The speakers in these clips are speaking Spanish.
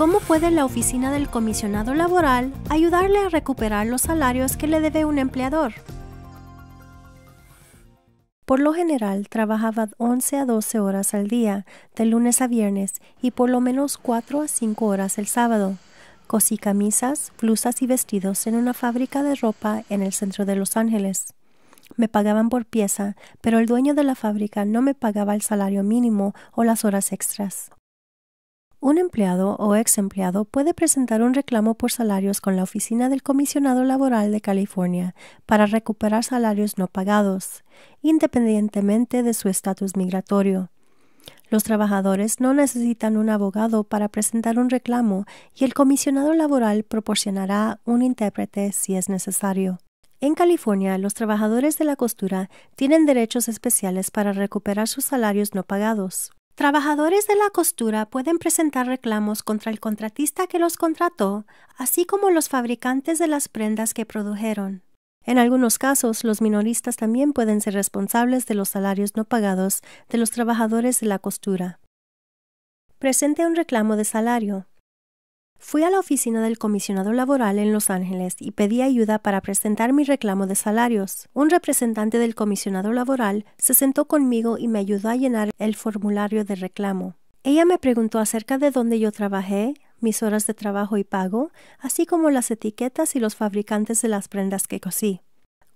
¿Cómo puede la oficina del comisionado laboral ayudarle a recuperar los salarios que le debe un empleador? Por lo general trabajaba 11 a 12 horas al día, de lunes a viernes, y por lo menos 4 a 5 horas el sábado. Cosí camisas, blusas y vestidos en una fábrica de ropa en el centro de Los Ángeles. Me pagaban por pieza, pero el dueño de la fábrica no me pagaba el salario mínimo o las horas extras. Un empleado o ex empleado puede presentar un reclamo por salarios con la Oficina del Comisionado Laboral de California para recuperar salarios no pagados, independientemente de su estatus migratorio. Los trabajadores no necesitan un abogado para presentar un reclamo y el comisionado laboral proporcionará un intérprete si es necesario. En California, los trabajadores de la costura tienen derechos especiales para recuperar sus salarios no pagados trabajadores de la costura pueden presentar reclamos contra el contratista que los contrató, así como los fabricantes de las prendas que produjeron. En algunos casos, los minoristas también pueden ser responsables de los salarios no pagados de los trabajadores de la costura. Presente un reclamo de salario. Fui a la oficina del comisionado laboral en Los Ángeles y pedí ayuda para presentar mi reclamo de salarios. Un representante del comisionado laboral se sentó conmigo y me ayudó a llenar el formulario de reclamo. Ella me preguntó acerca de dónde yo trabajé, mis horas de trabajo y pago, así como las etiquetas y los fabricantes de las prendas que cosí.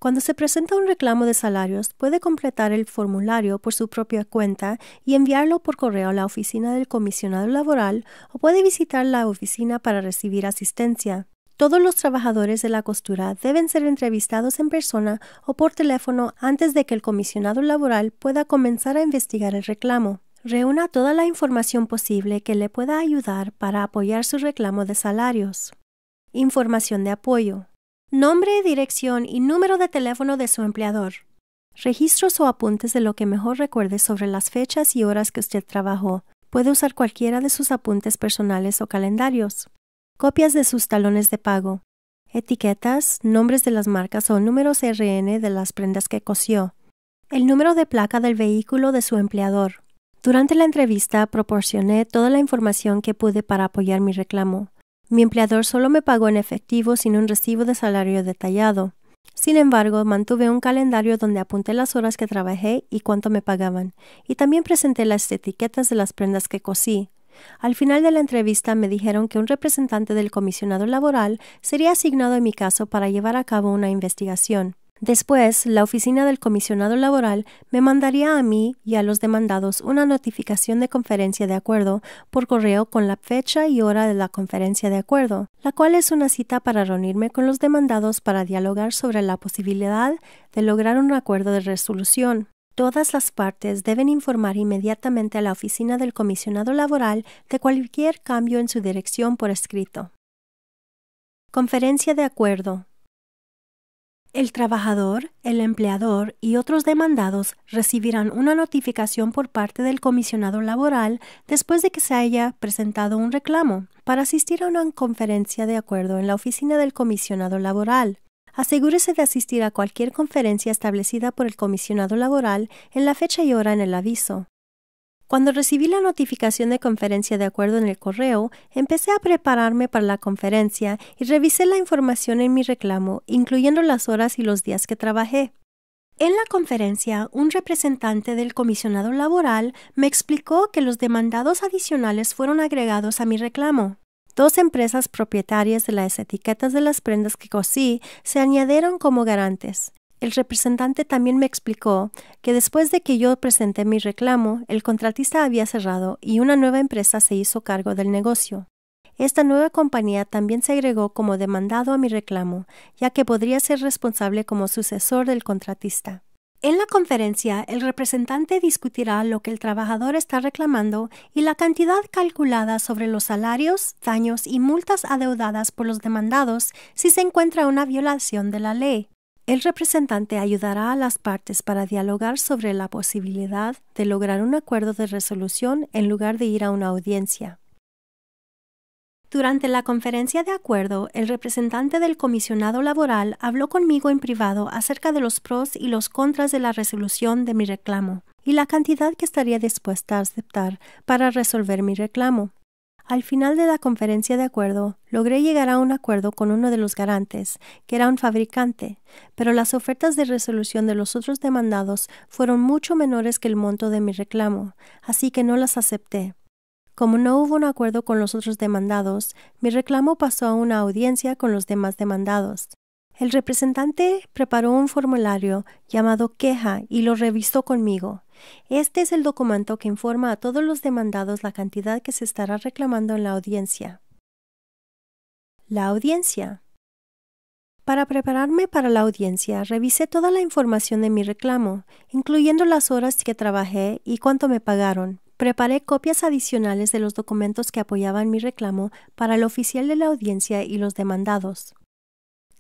Cuando se presenta un reclamo de salarios, puede completar el formulario por su propia cuenta y enviarlo por correo a la oficina del comisionado laboral o puede visitar la oficina para recibir asistencia. Todos los trabajadores de la costura deben ser entrevistados en persona o por teléfono antes de que el comisionado laboral pueda comenzar a investigar el reclamo. Reúna toda la información posible que le pueda ayudar para apoyar su reclamo de salarios. Información de apoyo nombre, dirección y número de teléfono de su empleador. Registros o apuntes de lo que mejor recuerde sobre las fechas y horas que usted trabajó. Puede usar cualquiera de sus apuntes personales o calendarios. Copias de sus talones de pago. Etiquetas, nombres de las marcas o números RN de las prendas que cosió. El número de placa del vehículo de su empleador. Durante la entrevista proporcioné toda la información que pude para apoyar mi reclamo. Mi empleador solo me pagó en efectivo sin un recibo de salario detallado. Sin embargo, mantuve un calendario donde apunté las horas que trabajé y cuánto me pagaban, y también presenté las etiquetas de las prendas que cosí. Al final de la entrevista me dijeron que un representante del comisionado laboral sería asignado en mi caso para llevar a cabo una investigación. Después, la oficina del comisionado laboral me mandaría a mí y a los demandados una notificación de conferencia de acuerdo por correo con la fecha y hora de la conferencia de acuerdo, la cual es una cita para reunirme con los demandados para dialogar sobre la posibilidad de lograr un acuerdo de resolución. Todas las partes deben informar inmediatamente a la oficina del comisionado laboral de cualquier cambio en su dirección por escrito. Conferencia de acuerdo el trabajador, el empleador y otros demandados recibirán una notificación por parte del comisionado laboral después de que se haya presentado un reclamo para asistir a una conferencia de acuerdo en la oficina del comisionado laboral. Asegúrese de asistir a cualquier conferencia establecida por el comisionado laboral en la fecha y hora en el aviso. Cuando recibí la notificación de conferencia de acuerdo en el correo, empecé a prepararme para la conferencia y revisé la información en mi reclamo, incluyendo las horas y los días que trabajé. En la conferencia, un representante del comisionado laboral me explicó que los demandados adicionales fueron agregados a mi reclamo. Dos empresas propietarias de las etiquetas de las prendas que cosí se añadieron como garantes. El representante también me explicó que después de que yo presenté mi reclamo, el contratista había cerrado y una nueva empresa se hizo cargo del negocio. Esta nueva compañía también se agregó como demandado a mi reclamo, ya que podría ser responsable como sucesor del contratista. En la conferencia, el representante discutirá lo que el trabajador está reclamando y la cantidad calculada sobre los salarios, daños y multas adeudadas por los demandados si se encuentra una violación de la ley. El representante ayudará a las partes para dialogar sobre la posibilidad de lograr un acuerdo de resolución en lugar de ir a una audiencia. Durante la conferencia de acuerdo, el representante del comisionado laboral habló conmigo en privado acerca de los pros y los contras de la resolución de mi reclamo y la cantidad que estaría dispuesta a aceptar para resolver mi reclamo. Al final de la conferencia de acuerdo, logré llegar a un acuerdo con uno de los garantes, que era un fabricante, pero las ofertas de resolución de los otros demandados fueron mucho menores que el monto de mi reclamo, así que no las acepté. Como no hubo un acuerdo con los otros demandados, mi reclamo pasó a una audiencia con los demás demandados. El representante preparó un formulario llamado queja y lo revisó conmigo. Este es el documento que informa a todos los demandados la cantidad que se estará reclamando en la audiencia. La audiencia. Para prepararme para la audiencia, revisé toda la información de mi reclamo, incluyendo las horas que trabajé y cuánto me pagaron. Preparé copias adicionales de los documentos que apoyaban mi reclamo para el oficial de la audiencia y los demandados.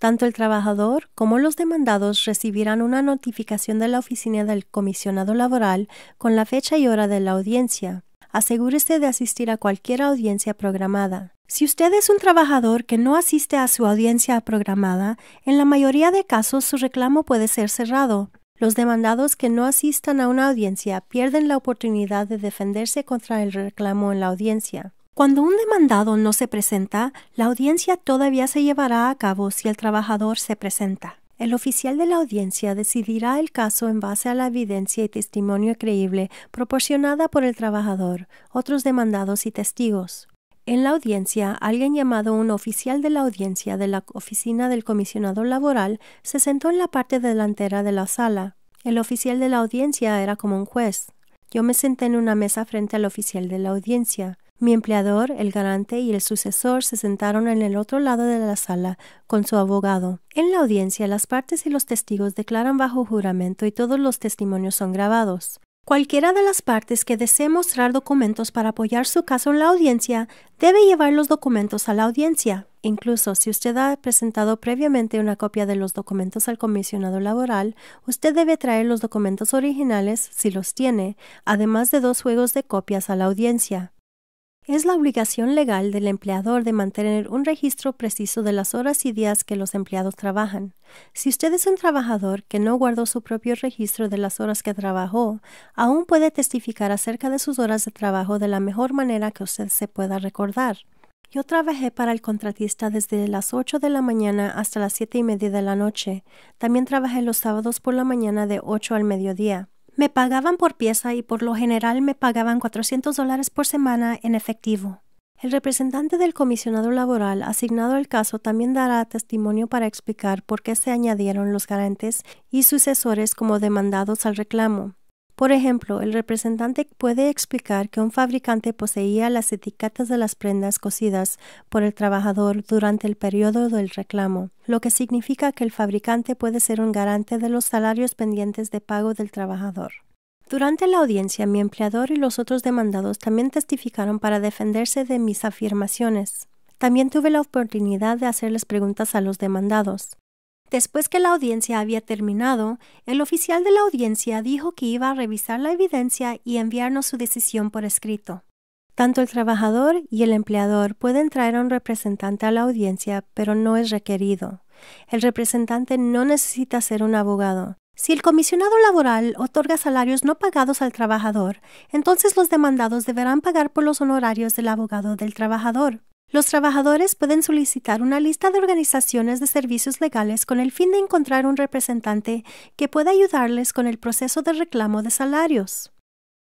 Tanto el trabajador como los demandados recibirán una notificación de la oficina del comisionado laboral con la fecha y hora de la audiencia. Asegúrese de asistir a cualquier audiencia programada. Si usted es un trabajador que no asiste a su audiencia programada, en la mayoría de casos su reclamo puede ser cerrado. Los demandados que no asistan a una audiencia pierden la oportunidad de defenderse contra el reclamo en la audiencia. Cuando un demandado no se presenta, la audiencia todavía se llevará a cabo si el trabajador se presenta. El oficial de la audiencia decidirá el caso en base a la evidencia y testimonio creíble proporcionada por el trabajador, otros demandados y testigos. En la audiencia, alguien llamado un oficial de la audiencia de la oficina del comisionado laboral se sentó en la parte delantera de la sala. El oficial de la audiencia era como un juez. Yo me senté en una mesa frente al oficial de la audiencia. Mi empleador, el garante y el sucesor se sentaron en el otro lado de la sala con su abogado. En la audiencia las partes y los testigos declaran bajo juramento y todos los testimonios son grabados. Cualquiera de las partes que desee mostrar documentos para apoyar su caso en la audiencia debe llevar los documentos a la audiencia. Incluso si usted ha presentado previamente una copia de los documentos al comisionado laboral, usted debe traer los documentos originales, si los tiene, además de dos juegos de copias a la audiencia. Es la obligación legal del empleador de mantener un registro preciso de las horas y días que los empleados trabajan. Si usted es un trabajador que no guardó su propio registro de las horas que trabajó, aún puede testificar acerca de sus horas de trabajo de la mejor manera que usted se pueda recordar. Yo trabajé para el contratista desde las 8 de la mañana hasta las 7 y media de la noche. También trabajé los sábados por la mañana de 8 al mediodía. Me pagaban por pieza y por lo general me pagaban 400 dólares por semana en efectivo. El representante del comisionado laboral asignado al caso también dará testimonio para explicar por qué se añadieron los garantes y sucesores como demandados al reclamo. Por ejemplo, el representante puede explicar que un fabricante poseía las etiquetas de las prendas cosidas por el trabajador durante el periodo del reclamo, lo que significa que el fabricante puede ser un garante de los salarios pendientes de pago del trabajador. Durante la audiencia, mi empleador y los otros demandados también testificaron para defenderse de mis afirmaciones. También tuve la oportunidad de hacerles preguntas a los demandados. Después que la audiencia había terminado, el oficial de la audiencia dijo que iba a revisar la evidencia y enviarnos su decisión por escrito. Tanto el trabajador y el empleador pueden traer a un representante a la audiencia, pero no es requerido. El representante no necesita ser un abogado. Si el comisionado laboral otorga salarios no pagados al trabajador, entonces los demandados deberán pagar por los honorarios del abogado del trabajador. Los trabajadores pueden solicitar una lista de organizaciones de servicios legales con el fin de encontrar un representante que pueda ayudarles con el proceso de reclamo de salarios.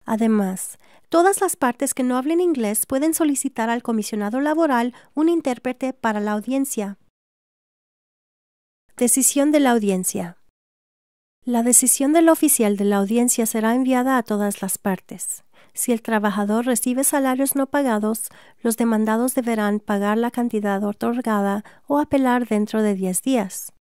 Además, todas las partes que no hablen inglés pueden solicitar al comisionado laboral un intérprete para la audiencia. Decisión de la audiencia. La decisión del oficial de la audiencia será enviada a todas las partes. Si el trabajador recibe salarios no pagados, los demandados deberán pagar la cantidad otorgada o apelar dentro de 10 días.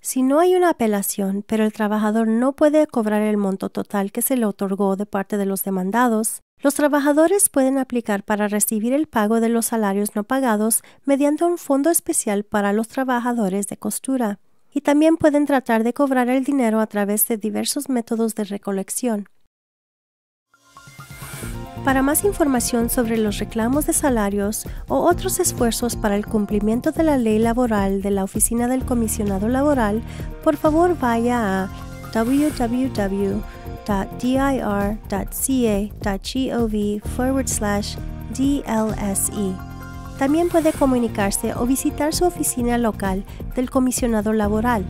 Si no hay una apelación, pero el trabajador no puede cobrar el monto total que se le otorgó de parte de los demandados, los trabajadores pueden aplicar para recibir el pago de los salarios no pagados mediante un fondo especial para los trabajadores de costura, y también pueden tratar de cobrar el dinero a través de diversos métodos de recolección. Para más información sobre los reclamos de salarios o otros esfuerzos para el cumplimiento de la ley laboral de la Oficina del Comisionado Laboral, por favor vaya a www.dir.ca.gov forward slash DLSE. También puede comunicarse o visitar su oficina local del Comisionado Laboral